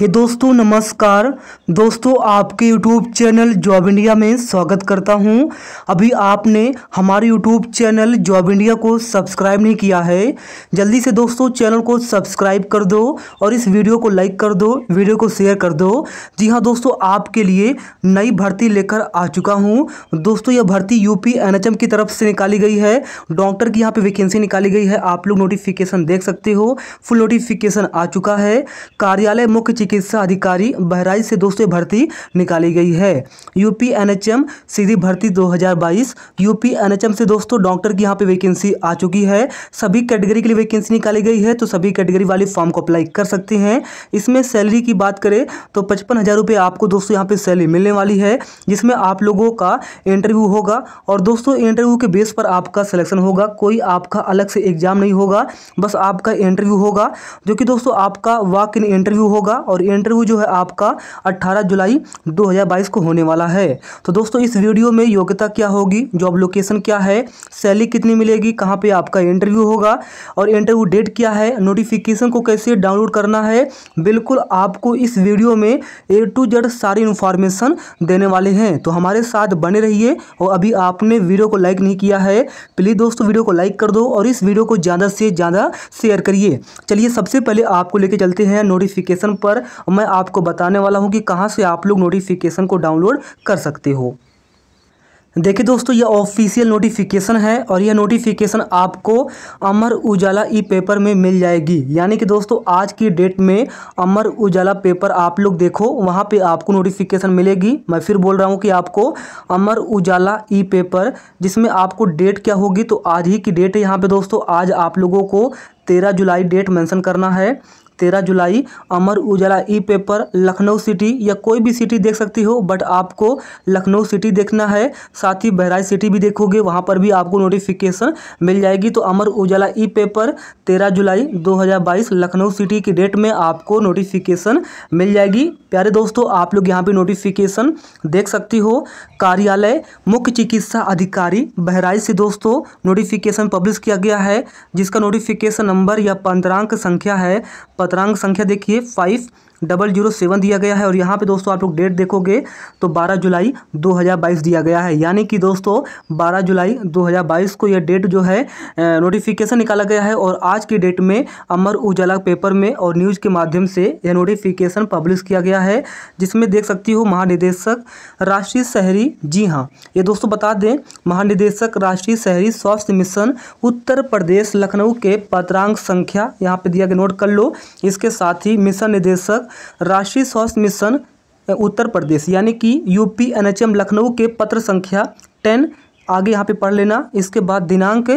हे दोस्तों नमस्कार दोस्तों आपके यूट्यूब चैनल जॉब इंडिया में स्वागत करता हूं अभी आपने हमारे यूट्यूब चैनल जॉब इंडिया को सब्सक्राइब नहीं किया है जल्दी से दोस्तों चैनल को सब्सक्राइब कर दो और इस वीडियो को लाइक कर दो वीडियो को शेयर कर दो जी हां दोस्तों आपके लिए नई भर्ती लेकर आ चुका हूँ दोस्तों यह भर्ती यू पी की तरफ से निकाली गई है डॉक्टर की यहाँ पर वैकेंसी निकाली गई है आप लोग नोटिफिकेशन देख सकते हो फुल नोटिफिकेशन आ चुका है कार्यालय मुख्य चिकित्सा अधिकारी बहराइच से दोस्तों भर्ती निकाली गई है यूपी एनएचएम सीधी भर्ती 2022 यूपी एनएचएम से दोस्तों डॉक्टर की यहाँ पे वैकेंसी आ चुकी है सभी कैटेगरी के लिए वैकेंसी निकाली गई है तो सभी कैटेगरी वाले फॉर्म को अप्लाई कर सकते हैं इसमें सैलरी की बात करें तो पचपन हज़ार रुपये आपको दोस्तों यहाँ पर सैलरी मिलने वाली है जिसमें आप लोगों का इंटरव्यू होगा और दोस्तों इंटरव्यू के बेस पर आपका सिलेक्शन होगा कोई आपका अलग से एग्जाम नहीं होगा बस आपका इंटरव्यू होगा जो कि दोस्तों आपका वॉक इन इंटरव्यू होगा और और इंटरव्यू जो है आपका 18 जुलाई 2022 को होने वाला है तो दोस्तों इस वीडियो में योग्यता क्या होगी जॉब लोकेशन क्या है सैलरी कितनी मिलेगी कहाँ पर आपका इंटरव्यू होगा और इंटरव्यू डेट क्या है नोटिफिकेशन को कैसे डाउनलोड करना है बिल्कुल आपको इस वीडियो में ए टू जेड सारी इन्फॉर्मेशन देने वाले हैं तो हमारे साथ बने रहिए और अभी आपने वीडियो को लाइक नहीं किया है प्लीज़ दोस्तों वीडियो को लाइक कर दो और इस वीडियो को ज़्यादा से ज़्यादा शेयर करिए चलिए सबसे पहले आपको लेके चलते हैं नोटिफिकेशन पर और मैं आपको बताने वाला हूँ कि कहाँ से आप लोग नोटिफिकेशन को डाउनलोड कर सकते हो देखिए दोस्तों यह ऑफिशियल नोटिफिकेशन है और यह नोटिफिकेशन आपको अमर उजाला ई पेपर में मिल जाएगी यानी कि दोस्तों आज की डेट में अमर उजाला पेपर आप लोग देखो वहाँ पे आपको नोटिफिकेशन मिलेगी मैं फिर बोल रहा हूँ कि आपको अमर उजाला ई पेपर जिसमें आपको डेट क्या होगी तो आज ही की डेट है यहाँ पर दोस्तों आज आप लोगों को तेरह जुलाई डेट मैंसन करना है तेरह जुलाई Amar Ujala e paper Lucknow city या कोई भी सिटी देख सकती हो बट आपको लखनऊ सिटी देखना है साथ ही बहराइच सिटी भी देखोगे वहाँ पर भी आपको नोटिफिकेशन मिल जाएगी तो अमर उजाला ई पेपर तेरह जुलाई 2022 लखनऊ सिटी की डेट में आपको नोटिफिकेशन मिल जाएगी प्यारे दोस्तों आप लोग यहाँ पर नोटिफिकेशन देख सकती हो कार्यालय मुख्य चिकित्सा अधिकारी बहराइच से दोस्तों नोटिफिकेशन पब्लिश किया गया है जिसका नोटिफिकेशन नंबर या पंद्रांक संख्या है अतरांक संख्या देखिए फाइव डबल जीरो सेवन दिया गया है और यहाँ पे दोस्तों आप लोग डेट देखोगे तो 12 जुलाई 2022 दिया गया है यानी कि दोस्तों 12 जुलाई 2022 को यह डेट जो है नोटिफिकेशन निकाला गया है और आज की डेट में अमर उजाला पेपर में और न्यूज़ के माध्यम से यह नोटिफिकेशन पब्लिश किया गया है जिसमें देख सकती हो महानिदेशक राष्ट्रीय शहरी जी हाँ ये दोस्तों बता दें महानिदेशक राष्ट्रीय शहरी स्वास्थ्य मिशन उत्तर प्रदेश लखनऊ के पत्रांक संख्या यहाँ पर दिया गया नोट कर लो इसके साथ ही मिशन निदेशक राष्ट्रीय स्वास्थ्य मिशन उत्तर प्रदेश यानी कि यूपी एनएचएम लखनऊ के पत्र संख्या टेन आगे यहाँ पे पढ़ लेना इसके बाद दिनांक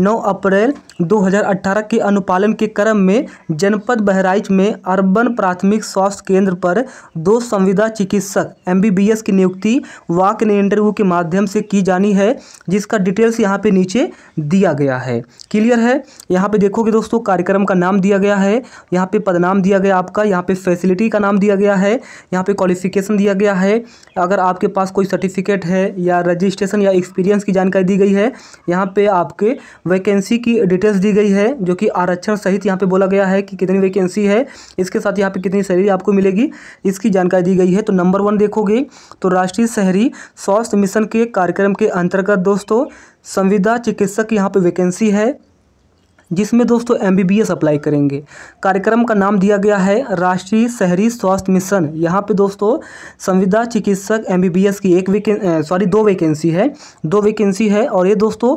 9 अप्रैल 2018 के अनुपालन के क्रम में जनपद बहराइच में अर्बन प्राथमिक स्वास्थ्य केंद्र पर दो संविदा चिकित्सक एमबीबीएस की नियुक्ति वाक ने इंटरव्यू के माध्यम से की जानी है जिसका डिटेल्स यहाँ पे नीचे दिया गया है क्लियर है यहाँ पे देखोगे दोस्तों कार्यक्रम का नाम दिया गया है यहाँ पर पदनाम दिया गया आपका यहाँ पे फैसिलिटी का नाम दिया गया है यहाँ पर क्वालिफिकेशन दिया गया है अगर आपके पास कोई सर्टिफिकेट है या रजिस्ट्रेशन या एक्सपीरियंस वैकेंसी की जानकारी दी गई है यहाँ पे आपके वैकेंसी की डिटेल्स दी गई है जो कि आरक्षण सहित यहाँ पे बोला गया है कि कितनी वैकेंसी है इसके साथ यहाँ पे कितनी सैलरी आपको मिलेगी इसकी जानकारी दी गई है तो नंबर वन देखोगे तो राष्ट्रीय शहरी स्वास्थ्य मिशन के कार्यक्रम के अंतर्गत दोस्तों संविदा चिकित्सक यहाँ पर वैकेंसी है जिसमें दोस्तों एम बी अप्लाई करेंगे कार्यक्रम का नाम दिया गया है राष्ट्रीय शहरी स्वास्थ्य मिशन यहाँ पे दोस्तों संविदा चिकित्सक एम की एक वेके सॉरी दो वैकेंसी है दो वैकेंसी है और ये दोस्तों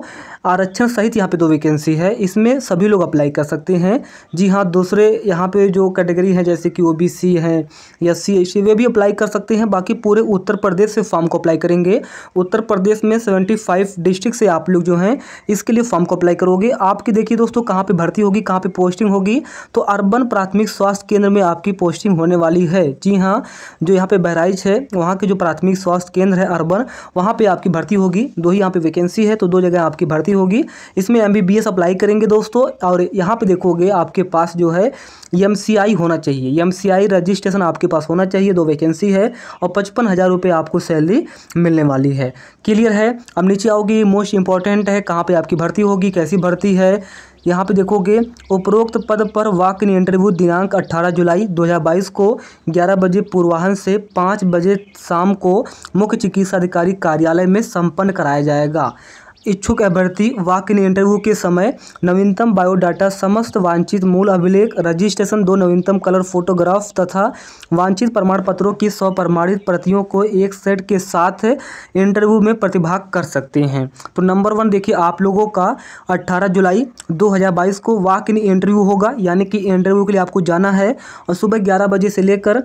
आरक्षण सहित यहाँ पे दो वैकेंसी है इसमें सभी लोग अप्लाई कर सकते हैं जी हाँ दूसरे यहाँ पर जो कैटेगरी हैं जैसे कि ओ बी सी हैं या सी एस वे भी अप्लाई कर सकते हैं बाकी पूरे उत्तर प्रदेश से फॉर्म को अप्लाई करेंगे उत्तर प्रदेश में सेवेंटी फाइव डिस्ट्रिक्ट से आप लोग जो हैं इसके लिए फॉर्म को अप्लाई करोगे आपकी देखिए दोस्तों दोस्तों कहाँ पे भर्ती होगी कहाँ पे पोस्टिंग होगी तो अर्बन प्राथमिक स्वास्थ्य केंद्र में आपकी पोस्टिंग होने वाली है जी हाँ जो यहाँ पे बहराइच है वहाँ के जो प्राथमिक स्वास्थ्य केंद्र है अर्बन वहाँ पर आपकी भर्ती होगी दो ही यहाँ पर वैकेंसी है तो दो जगह आपकी भर्ती होगी इसमें एम अप्लाई करेंगे दोस्तों और यहाँ पर देखोगे आपके पास जो है एम होना चाहिए एम रजिस्ट्रेशन आपके पास होना चाहिए दो वैकेंसी है और पचपन हज़ार रुपये आपको सैलरी मिलने वाली है क्लियर है अब नीचे आओगी मोस्ट इंपॉर्टेंट है कहाँ पे आपकी भर्ती होगी कैसी भर्ती है यहाँ पे देखोगे उपरोक्त पद पर वाकनी इंटरव्यू दिनांक 18 जुलाई 2022 को 11 बजे पूर्वाहन से 5 बजे शाम को मुख्य चिकित्सा अधिकारी कार्यालय में संपन्न कराया जाएगा इच्छुक अभ्यर्थी वाक्य इंटरव्यू के समय नवीनतम बायोडाटा समस्त वांछित मूल अभिलेख रजिस्ट्रेशन दो नवीनतम कलर फोटोग्राफ तथा वांछित प्रमाण पत्रों की स्वप्रमाणित प्रतियों को एक सेट के साथ इंटरव्यू में प्रतिभाग कर सकते हैं तो नंबर वन देखिए आप लोगों का अट्ठारह जुलाई 2022 को वाक इन इंटरव्यू होगा यानी कि इंटरव्यू के लिए आपको जाना है और सुबह ग्यारह बजे से लेकर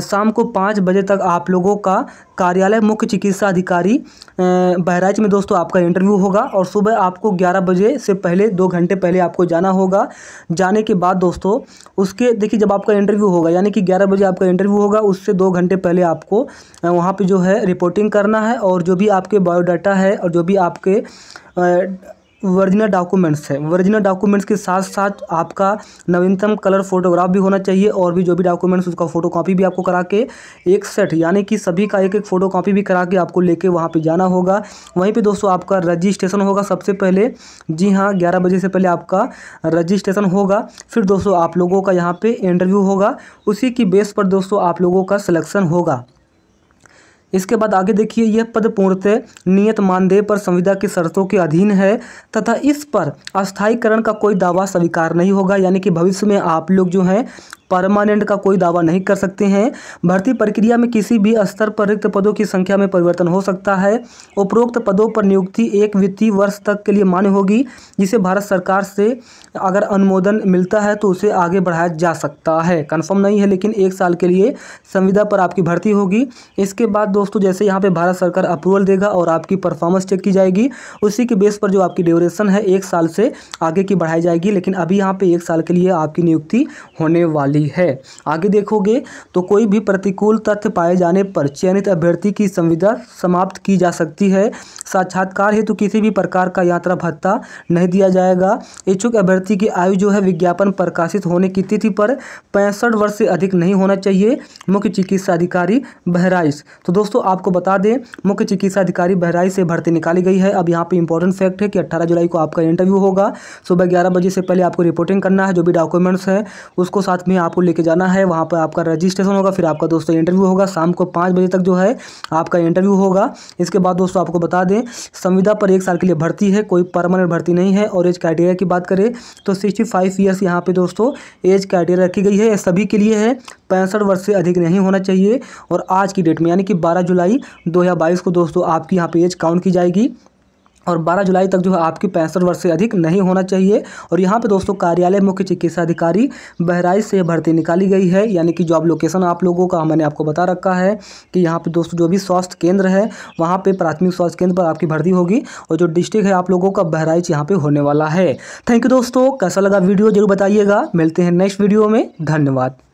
शाम को पाँच बजे तक आप लोगों का कार्यालय मुख्य चिकित्सा अधिकारी बहराइच में दोस्तों आपका इंटरव्यू होगा और सुबह आपको ग्यारह बजे से पहले दो घंटे पहले आपको जाना होगा जाने के बाद दोस्तों उसके देखिए जब आपका इंटरव्यू होगा यानी कि ग्यारह बजे आपका इंटरव्यू होगा उससे दो घंटे पहले आपको वहाँ पर जो है रिपोर्टिंग करना है और जो भी आपके बायोडाटा है और जो भी आपके वर्जिनल डॉक्यूमेंट्स है वर्जिनल डॉक्यूमेंट्स के साथ साथ आपका नवीनतम कलर फोटोग्राफ भी होना चाहिए और भी जो भी डॉक्यूमेंट्स उसका फोटो कॉपी भी आपको करा के एक सेट यानी कि सभी का एक एक फ़ोटो कॉपी भी करा के आपको लेके वहाँ पे जाना होगा वहीं पे दोस्तों आपका रजिस्ट्रेशन होगा सबसे पहले जी हाँ ग्यारह बजे से पहले आपका रजिस्ट्रेशन होगा फिर दोस्तों आप लोगों का यहाँ पर इंटरव्यू होगा उसी की बेस पर दोस्तों आप लोगों का सलेक्शन होगा इसके बाद आगे देखिए यह पद पूर्णतः नियत मानदेय पर संविदा की शर्तों के अधीन है तथा इस पर अस्थायीकरण का कोई दावा स्वीकार नहीं होगा यानी कि भविष्य में आप लोग जो हैं परमानेंट का कोई दावा नहीं कर सकते हैं भर्ती प्रक्रिया में किसी भी स्तर पर रिक्त पदों की संख्या में परिवर्तन हो सकता है उपरोक्त पदों पर नियुक्ति एक वित्तीय वर्ष तक के लिए मान्य होगी जिसे भारत सरकार से अगर अनुमोदन मिलता है तो उसे आगे बढ़ाया जा सकता है कन्फर्म नहीं है लेकिन एक साल के लिए संविदा पर आपकी भर्ती होगी इसके बाद दोस्तों जैसे यहाँ पर भारत सरकार अप्रूवल देगा और आपकी परफॉर्मेंस चेक की जाएगी उसी के बेस पर जो आपकी ड्यूरेशन है एक साल से आगे की बढ़ाई जाएगी लेकिन अभी यहाँ पर एक साल के लिए आपकी नियुक्ति होने वाली रही है आगे देखोगे तो कोई भी प्रतिकूल तथ्य पाए जाने पर चयनित अभ्यर्थी की संविदा समाप्त की जा सकती है साक्षात्कार हेतु तो किसी भी प्रकार का यात्रा भत्ता नहीं दिया जाएगा इच्छुक अभ्यर्थी की आयु जो है विज्ञापन प्रकाशित होने की तिथि पर पैंसठ वर्ष से अधिक नहीं होना चाहिए मुख्य चिकित्सा अधिकारी बहराइच तो दोस्तों आपको बता दें मुख्य चिकित्सा अधिकारी बहराइश से भर्ती निकाली गई है अब यहाँ पे इंपॉर्टेंट फैक्ट है कि 18 जुलाई को आपका इंटरव्यू होगा सुबह ग्यारह बजे से पहले आपको रिपोर्टिंग करना है जो भी डॉक्यूमेंट्स है उसको साथ में आप आपको लेके जाना है वहाँ पर आपका रजिस्ट्रेशन होगा फिर आपका दोस्तों इंटरव्यू होगा शाम को पाँच बजे तक जो है आपका इंटरव्यू होगा इसके बाद दोस्तों आपको बता दें संविदा पर एक साल के लिए भर्ती है कोई परमानेंट भर्ती नहीं है और एज क्राइटेरिया की बात करें तो सिक्सटी फाइव ईयर्स यहाँ पर दोस्तों एज क्राइटेरिया रखी गई है सभी के लिए है पैंसठ वर्ष से अधिक नहीं होना चाहिए और आज की डेट में यानी कि बारह जुलाई दो को दोस्तों आपकी यहाँ पर एज काउंट की जाएगी और 12 जुलाई तक जो है आपकी पैंसठ वर्ष से अधिक नहीं होना चाहिए और यहाँ पे दोस्तों कार्यालय मुख्य चिकित्सा अधिकारी बहराइच से भर्ती निकाली गई है यानी कि जॉब लोकेशन आप लोगों का मैंने आपको बता रखा है कि यहाँ पे दोस्तों जो भी स्वास्थ्य केंद्र है वहाँ पे प्राथमिक स्वास्थ्य केंद्र पर आपकी भर्ती होगी और जो डिस्ट्रिक्ट है आप लोगों का बहराइच यहाँ पर होने वाला है थैंक यू दोस्तों कैसा लगा वीडियो जरूर बताइएगा मिलते हैं नेक्स्ट वीडियो में धन्यवाद